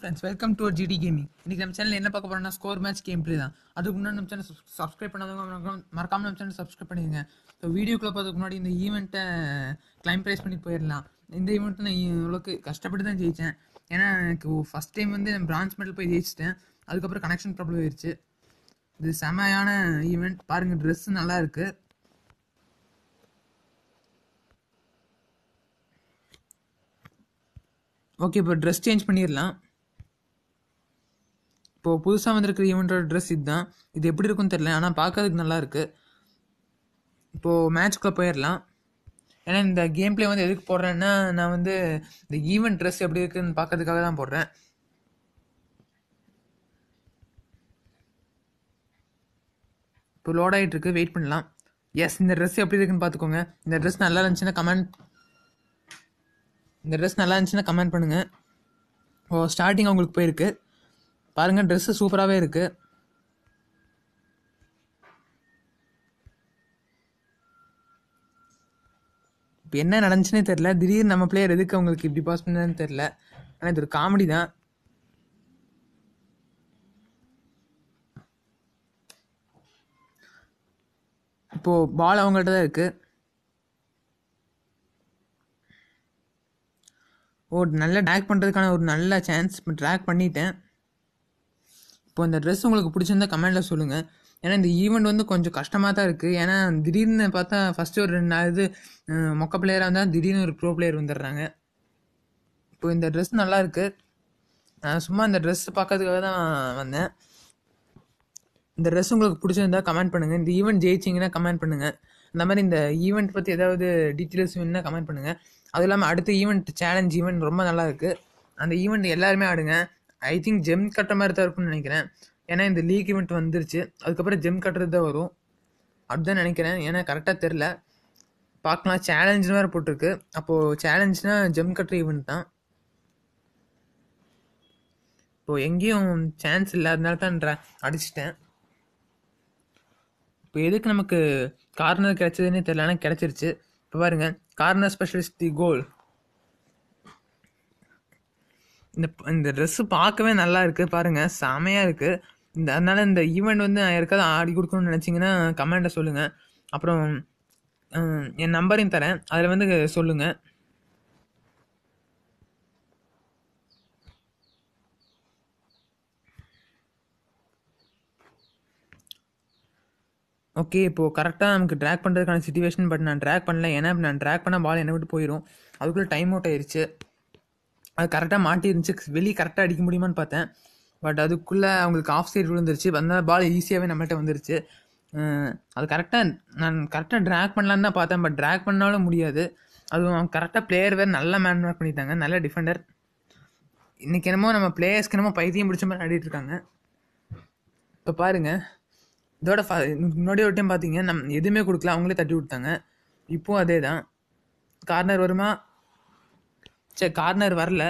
friends welcome to GD gaming இன்றைக்கி நம்ம channel என்ன பார்க்க போகிறோம்னா ஸ்கோர் மேட்ச் கேம் தான் அதுக்கு முன்னாடி நம்ம சேனல் சப்ஸ்கிரைப் பண்ணாதவங்க மறக்காமல் நம்ம சேனல் சப்ஸ்கிரைப் பண்ணிடுங்க ஸோ வீடியோக்குள்ளே அதுக்கு முன்னாடி இந்த ஈவெண்ட்டை கிளைம் ப்ரைஸ் பண்ணி போயிடலாம் இந்த ஈவெண்ட்டை நான் இவ்வளோக்கு கஷ்டப்பட்டு தான் ஜெயித்தேன் ஏன்னா எனக்கு ஃபஸ்ட் டைம் வந்து நான் பிரான்ச் மெடல் போய் ஜெயிச்சிட்டேன் அதுக்கப்புறம் கனெக்ஷன் ப்ராப்ளம் ஆயிடுச்சு இது செமையான ஈவெண்ட் பாருங்கள் ட்ரெஸ் நல்லா இருக்குது ஓகே இப்போ ட்ரெஸ் சேஞ்ச் பண்ணிடலாம் இப்போது புதுசாக வந்திருக்கிற ஈவெண்ட்டோட ட்ரெஸ் இதுதான் இது எப்படி இருக்குன்னு தெரில ஆனால் பார்க்கறதுக்கு நல்லா இருக்குது இப்போது மேட்ச்க்குள்ளே போயிடலாம் ஏன்னா இந்த கேம் பிளே வந்து எதுக்கு போடுறேன்னா நான் வந்து இந்த ஈவெண்ட் ட்ரெஸ் எப்படி இருக்குன்னு பார்க்கறதுக்காக தான் போடுறேன் இப்போ லோட் ஆகிட்டு இருக்கு வெயிட் பண்ணலாம் எஸ் இந்த ட்ரெஸ் எப்படி இருக்குன்னு பார்த்துக்கோங்க இந்த ட்ரெஸ் நல்லா இருந்துச்சுன்னா கமெண்ட் இந்த ட்ரெஸ் நல்லா இருந்துச்சுன்னா கமெண்ட் பண்ணுங்கள் ஓ ஸ்டார்டிங் அவங்களுக்கு போயிருக்கு பாருங்க ட்ரெஸ்ஸு சூப்பராகவே இருக்குது இப்போ என்ன நடந்துச்சுன்னே தெரில திடீர்னு நம்ம பிளேயர் எதுக்கு அவங்களுக்கு இப்படி பாஸ் பண்ணு தெரில ஆனால் இது ஒரு காமெடி தான் இப்போது பால் அவங்கள்ட்ட தான் இருக்குது ஓ நல்லா ட்ராக் பண்ணுறதுக்கான ஒரு நல்ல சான்ஸ் இப்போ ட்ராக் பண்ணிட்டேன் இப்போ இந்த ட்ரெஸ் உங்களுக்கு பிடிச்சிருந்தா கமெண்ட்டில் சொல்லுங்கள் ஏன்னா இந்த ஈவெண்ட் வந்து கொஞ்சம் கஷ்டமாக தான் இருக்குது ஏன்னா திடீர்னு பார்த்தா ஃபஸ்ட்டு ஒரு ரெண்டு நாள் இது மொக்க பிளேயராக இருந்தால் திடீர்னு ஒரு ப்ரோ பிளேயர் வந்துடுறாங்க இப்போ இந்த ட்ரெஸ் நல்லா இருக்குது நான் சும்மா இந்த ட்ரெஸ் பார்க்கறதுக்காக தான் வந்தேன் இந்த ட்ரெஸ் உங்களுக்கு பிடிச்சிருந்தா கமெண்ட் பண்ணுங்கள் இந்த ஈவெண்ட் ஜெயிச்சிங்கன்னா கமெண்ட் பண்ணுங்கள் இந்த மாதிரி இந்த ஈவெண்ட் பற்றி ஏதாவது டீட்டெயில்ஸ் வேணும்னா கமெண்ட் பண்ணுங்கள் அதுவும் இல்லாமல் அடுத்த ஈவெண்ட் சேலஞ்ச் ஈவெண்ட் ரொம்ப நல்லா இருக்குது அந்த ஈவெண்ட் எல்லாருமே ஆடுங்க ஐ திங்க் ஜெம் கட்டுற மாதிரி தான் இருக்கும்னு நினைக்கிறேன் ஏன்னா இந்த லீக் இவெண்ட் வந்துருச்சு அதுக்கப்புறம் ஜெம் கட்டுறது தான் வரும் அப்படிதான் நினைக்கிறேன் ஏன்னா கரெக்டாக தெரில பார்க்கலாம் சேலஞ்சு மாதிரி போட்டிருக்கு அப்போது சேலஞ்ச்னால் ஜெம் கட்டுற ஈவெண்ட் தான் இப்போது எங்கேயும் சான்ஸ் இல்லை அதனால தான் அடிச்சிட்டேன் இப்போ எதுக்கு நமக்கு கார்னர் கிடச்சதுன்னே தெரில ஆனால் கிடச்சிருச்சு இப்போ பாருங்கள் கார்னர் ஸ்பெஷலிஸ்ட் தி கோல் இந்த இந்த ட்ரெஸ்ஸு பார்க்கவே நல்லா இருக்குது பாருங்கள் செமையாக இருக்குது இந்த அதனால் இந்த ஈவெண்ட் வந்து யாருக்காவது ஆடி கொடுக்கணும்னு நினச்சிங்கன்னா கமெண்ட்டை சொல்லுங்கள் அப்புறம் என் நம்பரையும் தரேன் அதில் வந்து சொல்லுங்கள் ஓகே இப்போது கரெக்டாக நமக்கு ட்ராக் பண்ணுறதுக்கான சுச்சுவேஷன் பட் நான் ட்ராக் பண்ணல ஏன்னா நான் ட்ராக் பண்ண பால் என்னை விட்டு போயிடும் அதுக்குள்ளே டைம் அவுட் ஆயிடுச்சு அது கரெக்டாக மாட்டிருந்துச்சு வெளியே கரெக்டாக அடிக்க முடியுமான்னு பார்த்தேன் பட் அதுக்குள்ளே அவங்களுக்கு ஆஃப் சைடு விழுந்துருச்சு அந்த பால் ஈஸியாகவே நம்மள்கிட்ட வந்துருச்சு அது கரெக்டாக நான் கரெக்டாக ட்ராக் பண்ணலான்னு தான் பார்த்தேன் பட் ட்ராக் பண்ணாலும் முடியாது அதுவும் அவங்க கரெக்டாக பிளேயர் வேறு நல்ல மேன் மார்க் பண்ணிட்டாங்க நல்ல டிஃபெண்டர் இன்றைக்கி என்னமோ நம்ம பிளேயர்ஸ்க்கு என்னமோ பைத்தியம் பிடிச்ச மாதிரி ஆடிட்டுருக்காங்க இப்போ பாருங்கள் இதோட ஃபா முன்னாடி ஒரு டைம் பார்த்தீங்க நம் எதுவுமே கொடுக்கல அவங்களே தட்டி விட்டாங்க இப்போவும் அதே தான் கார்னர் வருமா சரி கார்னர் வரல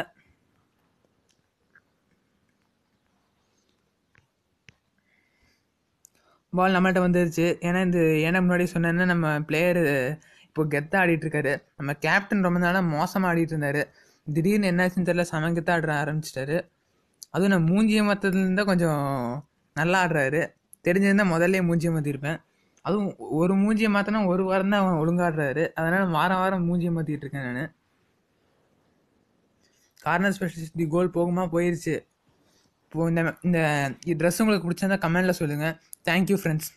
பால் நம்மள்கிட்ட வந்துருச்சு ஏன்னா இந்த ஏன்னா முன்னாடி சொன்னேன்னா நம்ம பிளேயர் இப்போ கெத்தாக ஆடிட்டு இருக்காரு நம்ம கேப்டன் ரொம்ப நாளாக மோசமாக ஆடிட்டு இருந்தார் திடீர்னு என்னாச்சுன்னு தெரியல சமங்கத்தான் ஆடுற ஆரம்பிச்சிட்டாரு அதுவும் நான் மூஞ்சிய மத்ததுலேருந்தா கொஞ்சம் நல்லா ஆடுறாரு தெரிஞ்சிருந்தா முதல்ல மூஞ்சியை மாற்றிருப்பேன் அதுவும் ஒரு மூஞ்சியை மாற்றினா ஒரு வாரம் தான் அவன் ஒழுங்காடுறாரு அதனால் வாரம் வாரம் மூஞ்சியை மாற்றிட்டு இருக்கேன் நான் கார்னர் ஸ்பெஷலிஸ்ட் கோல் போகுமா போயிருச்சு இப்போ இந்த இந்த ட்ரெஸ் உங்களுக்கு பிடிச்சிருந்தா கமெண்ட்டில் சொல்லுங்கள் தேங்க்யூ ஃப்ரெண்ட்ஸ்